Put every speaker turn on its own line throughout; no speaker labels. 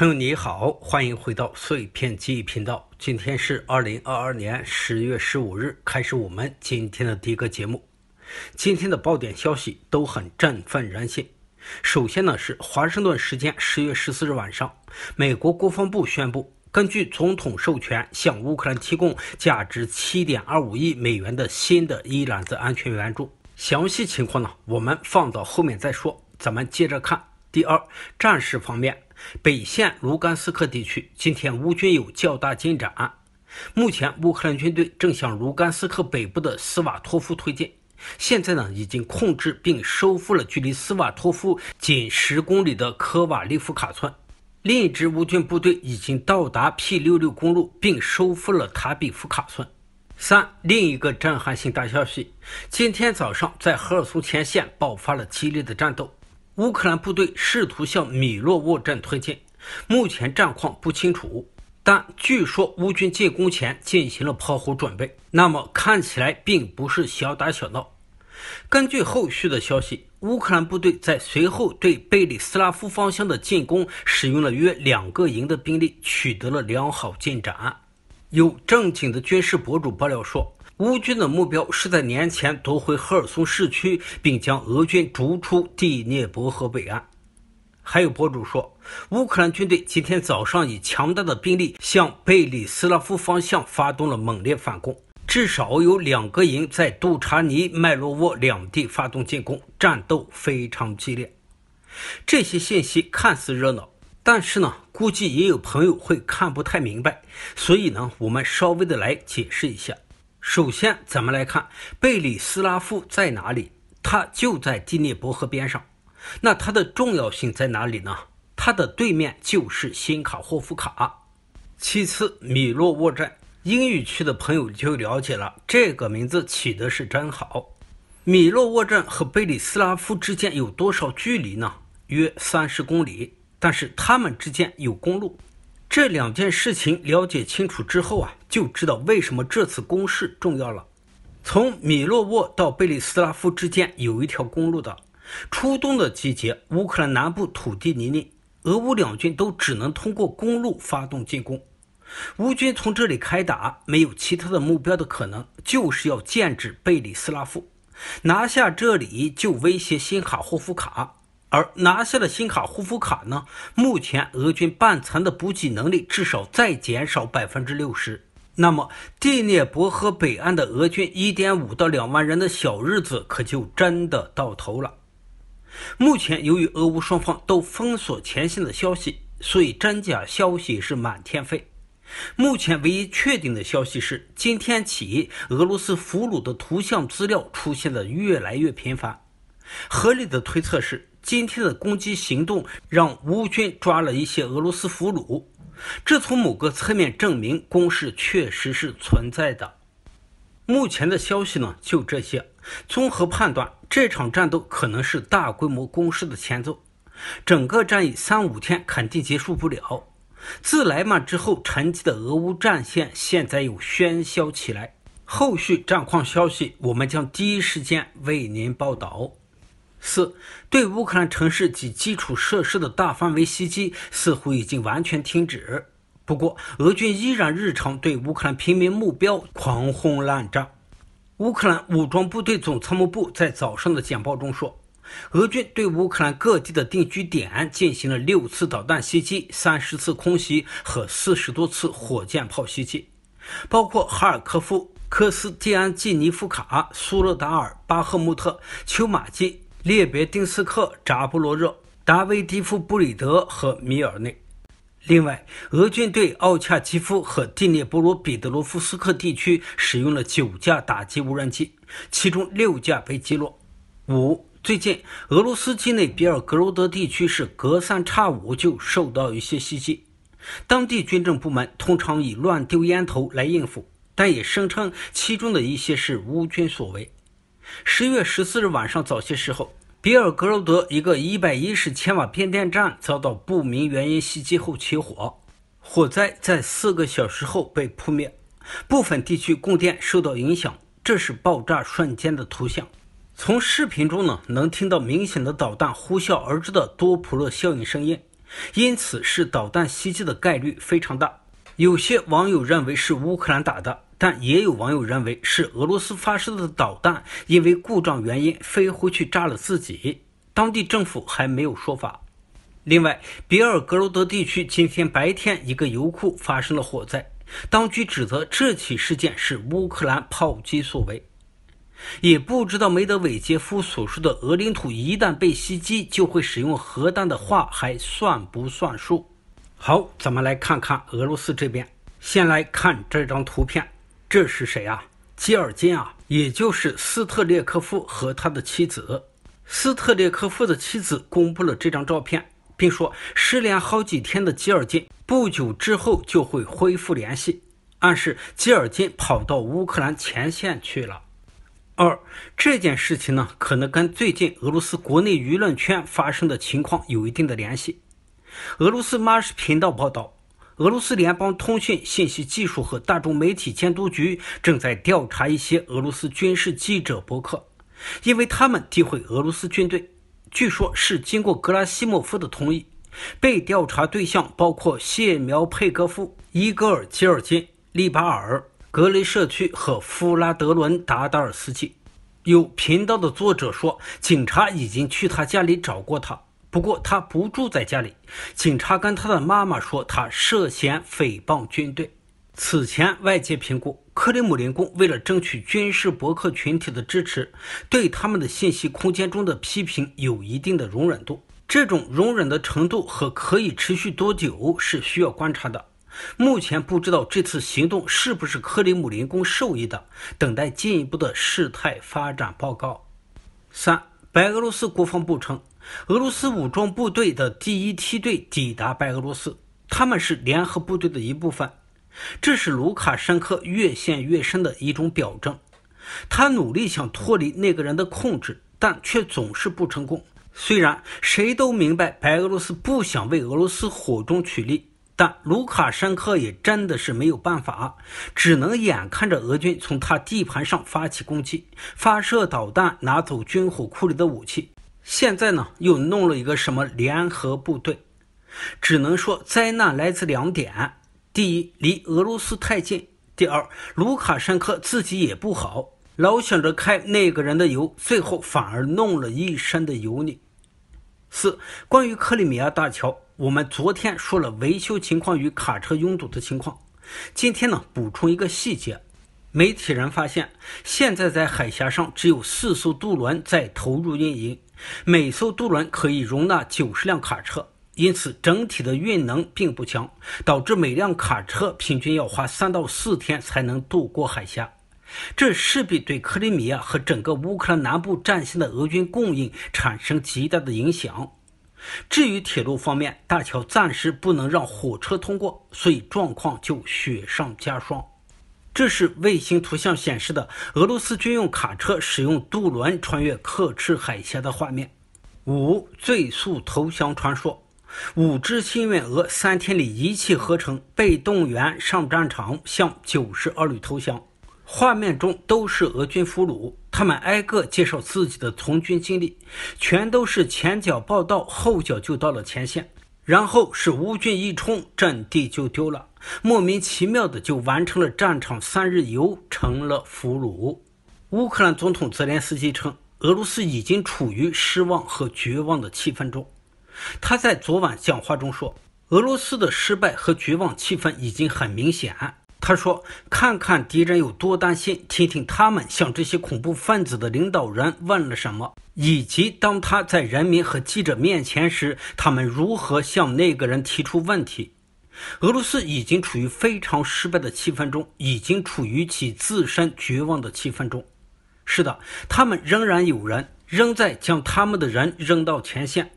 朋友你好，欢迎回到碎片记忆频道。今天是二零二二年十月十五日，开始我们今天的第一个节目。今天的爆点消息都很振奋人心。首先呢，是华盛顿时间十月十四日晚上，美国国防部宣布，根据总统授权，向乌克兰提供价值七点二五亿美元的新的“一揽子”安全援助。详细情况呢，我们放到后面再说。咱们接着看第二战事方面。北线卢甘斯克地区今天乌军有较大进展。目前，乌克兰军队正向卢甘斯克北部的斯瓦托夫推进。现在呢，已经控制并收复了距离斯瓦托夫仅十公里的科瓦利夫卡村。另一支乌军部队已经到达 P 六六公路，并收复了塔比夫卡村。三，另一个震撼性大消息：今天早上在赫尔松前线爆发了激烈的战斗。乌克兰部队试图向米洛沃镇推进，目前战况不清楚，但据说乌军进攻前进行了炮火准备，那么看起来并不是小打小闹。根据后续的消息，乌克兰部队在随后对贝里斯拉夫方向的进攻，使用了约两个营的兵力，取得了良好进展。有正经的军事博主爆料说。乌军的目标是在年前夺回赫尔松市区，并将俄军逐出第聂伯河北岸。还有博主说，乌克兰军队今天早上以强大的兵力向贝里斯拉夫方向发动了猛烈反攻，至少有两个营在杜查尼、麦罗沃两地发动进攻，战斗非常激烈。这些信息看似热闹，但是呢，估计也有朋友会看不太明白，所以呢，我们稍微的来解释一下。首先，咱们来看贝里斯拉夫在哪里，它就在第聂伯河边上。那它的重要性在哪里呢？它的对面就是新卡霍夫卡。其次，米洛沃镇，英语区的朋友就了解了这个名字起的是真好。米洛沃镇和贝里斯拉夫之间有多少距离呢？约三十公里，但是他们之间有公路。这两件事情了解清楚之后啊。就知道为什么这次攻势重要了。从米洛沃到贝里斯拉夫之间有一条公路的。初冬的季节，乌克兰南部土地泥泞，俄乌两军都只能通过公路发动进攻。乌军从这里开打，没有其他的目标的可能，就是要建制贝里斯拉夫。拿下这里就威胁新卡霍夫卡，而拿下了新卡霍夫卡呢，目前俄军半残的补给能力至少再减少百分之六十。那么，第聂伯河北岸的俄军一点五到两万人的小日子可就真的到头了。目前，由于俄乌双方都封锁前线的消息，所以真假消息是满天飞。目前唯一确定的消息是，今天起，俄罗斯俘虏的图像资料出现的越来越频繁。合理的推测是，今天的攻击行动让乌军抓了一些俄罗斯俘虏。这从某个侧面证明攻势确实是存在的。目前的消息呢，就这些。综合判断，这场战斗可能是大规模攻势的前奏，整个战役三五天肯定结束不了。自来曼之后沉寂的俄乌战线，现在又喧嚣起来。后续战况消息，我们将第一时间为您报道。四对乌克兰城市及基础设施的大范围袭击似乎已经完全停止，不过俄军依然日常对乌克兰平民目标狂轰滥炸。乌克兰武装部队总参谋部在早上的简报中说，俄军对乌克兰各地的定居点进行了六次导弹袭击、三十次空袭和四十多次火箭炮袭击，包括哈尔科夫、科斯蒂安季尼夫卡、苏勒达尔、巴赫穆特、丘马基。列别丁斯克、扎布罗热、达维迪夫布里德和米尔内。另外，俄军对奥恰基夫和蒂涅波罗彼得罗夫斯克地区使用了九架打击无人机，其中六架被击落。五最近，俄罗斯境内比尔格罗德地区是隔三差五就受到一些袭击，当地军政部门通常以乱丢烟头来应付，但也声称其中的一些是乌军所为。十月十四日晚上早些时候，比尔格罗德一个110千瓦变电站遭到不明原因袭击后起火，火灾在四个小时后被扑灭，部分地区供电受到影响。这是爆炸瞬间的图像，从视频中呢能听到明显的导弹呼啸而至的多普勒效应声音，因此是导弹袭击的概率非常大。有些网友认为是乌克兰打的。但也有网友认为是俄罗斯发射的导弹因为故障原因飞回去炸了自己，当地政府还没有说法。另外，别尔格罗德地区今天白天一个油库发生了火灾，当局指责这起事件是乌克兰炮击所为。也不知道梅德韦杰夫所说的俄领土一旦被袭击就会使用核弹的话还算不算数？好，咱们来看看俄罗斯这边，先来看这张图片。这是谁啊？基尔金啊，也就是斯特列科夫和他的妻子。斯特列科夫的妻子公布了这张照片，并说失联好几天的基尔金不久之后就会恢复联系，暗示基尔金跑到乌克兰前线去了。二，这件事情呢，可能跟最近俄罗斯国内舆论圈发生的情况有一定的联系。俄罗斯马什频道报道。俄罗斯联邦通讯、信息技术和大众媒体监督局正在调查一些俄罗斯军事记者博客，因为他们诋毁俄罗斯军队。据说是经过格拉西莫夫的同意，被调查对象包括谢苗佩戈夫、伊戈尔基尔金、利巴尔格雷社区和夫拉德伦达达尔斯基。有频道的作者说，警察已经去他家里找过他。不过，他不住在家里。警察跟他的妈妈说，他涉嫌诽谤军队。此前，外界评估，克里姆林宫为了争取军事博客群体的支持，对他们的信息空间中的批评有一定的容忍度。这种容忍的程度和可以持续多久是需要观察的。目前不知道这次行动是不是克里姆林宫授意的，等待进一步的事态发展报告。三，白俄罗斯国防部称。俄罗斯武装部队的第一梯队抵达白俄罗斯，他们是联合部队的一部分。这是卢卡申科越陷越深的一种表征。他努力想脱离那个人的控制，但却总是不成功。虽然谁都明白白俄罗斯不想为俄罗斯火中取栗，但卢卡申科也真的是没有办法，只能眼看着俄军从他地盘上发起攻击，发射导弹，拿走军火库里的武器。现在呢，又弄了一个什么联合部队，只能说灾难来自两点：第一，离俄罗斯太近；第二，卢卡申科自己也不好，老想着开那个人的油，最后反而弄了一身的油腻。四、关于克里米亚大桥，我们昨天说了维修情况与卡车拥堵的情况，今天呢，补充一个细节。媒体人发现，现在在海峡上只有四艘渡轮在投入运营，每艘渡轮可以容纳九十辆卡车，因此整体的运能并不强，导致每辆卡车平均要花三到四天才能渡过海峡。这势必对克里米亚和整个乌克兰南部战线的俄军供应产生极大的影响。至于铁路方面，大桥暂时不能让火车通过，所以状况就雪上加霜。这是卫星图像显示的俄罗斯军用卡车使用渡轮穿越克赤海峡的画面。五最速投降传说：五只新月鹅三天里一气呵成被动员上战场向九十二旅投降。画面中都是俄军俘虏，他们挨个介绍自己的从军经历，全都是前脚报道，后脚就到了前线，然后是乌军一冲，阵地就丢了。莫名其妙的就完成了战场三日游，成了俘虏。乌克兰总统泽连斯基称，俄罗斯已经处于失望和绝望的气氛中。他在昨晚讲话中说：“俄罗斯的失败和绝望气氛已经很明显。”他说：“看看敌人有多担心，听听他们向这些恐怖分子的领导人问了什么，以及当他在人民和记者面前时，他们如何向那个人提出问题。”俄罗斯已经处于非常失败的气氛中，已经处于其自身绝望的气氛中。是的，他们仍然有人仍在将他们的人扔到前线，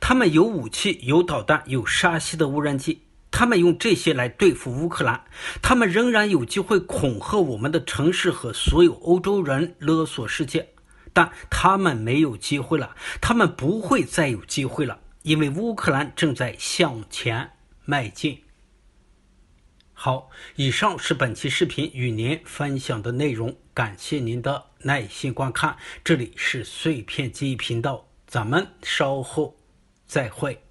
他们有武器，有导弹，有沙西的无人机，他们用这些来对付乌克兰。他们仍然有机会恐吓我们的城市和所有欧洲人，勒索世界。但他们没有机会了，他们不会再有机会了，因为乌克兰正在向前迈进。好，以上是本期视频与您分享的内容，感谢您的耐心观看。这里是碎片记忆频道，咱们稍后再会。